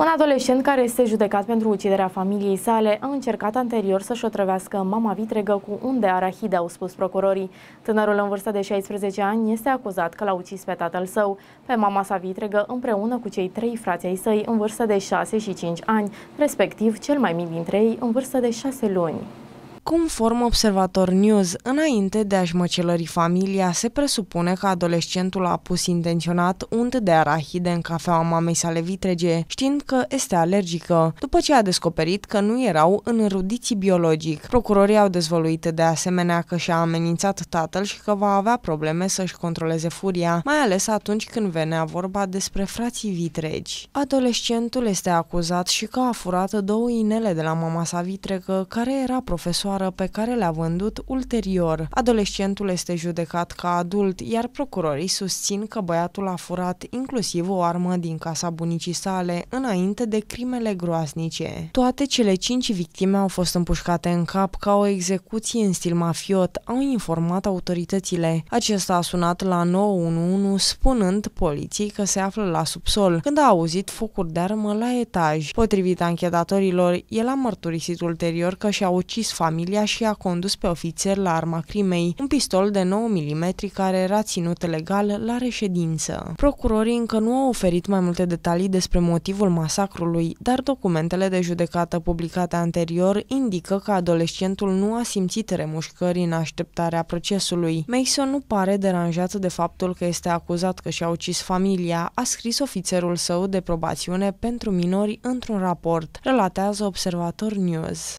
Un adolescent care este judecat pentru uciderea familiei sale a încercat anterior să-și otrăvească mama vitregă cu unde arahide, au spus procurorii. Tânărul în vârstă de 16 ani este acuzat că l-a ucis pe tatăl său, pe mama sa vitregă, împreună cu cei trei frații ai săi în vârstă de 6 și 5 ani, respectiv cel mai mic dintre ei în vârstă de 6 luni. Conform Observator News, înainte de a-și măcelări familia, se presupune că adolescentul a pus intenționat unt de arahide în cafeaua mamei sale vitrege, știind că este alergică, după ce a descoperit că nu erau în rudiții biologic. Procurorii au dezvăluit de asemenea că și-a amenințat tatăl și că va avea probleme să-și controleze furia, mai ales atunci când venea vorba despre frații vitregi. Adolescentul este acuzat și că a furat două inele de la mama sa vitregă, care era profesoară țară pe care le-a vândut ulterior. Adolescentul este judecat ca adult, iar procurorii susțin că băiatul a furat inclusiv o armă din casa bunicii sale înainte de crimele groaznice. Toate cele cinci victime au fost împușcate în cap ca o execuție în stil mafiot, au informat autoritățile. Acesta a sunat la 911 spunând poliției că se află la subsol, când a auzit focuri de armă la etaj. Potrivit anchetatorilor, el a mărturisit ulterior că și-a ucis familia familia și a condus pe ofițer la arma crimei, un pistol de 9 mm care era ținut legal la reședință. Procurorii încă nu au oferit mai multe detalii despre motivul masacrului, dar documentele de judecată publicate anterior indică că adolescentul nu a simțit remușcări în așteptarea procesului. Mason nu pare deranjat de faptul că este acuzat că și-a ucis familia, a scris ofițerul său de probațiune pentru minori într-un raport, relatează Observator News.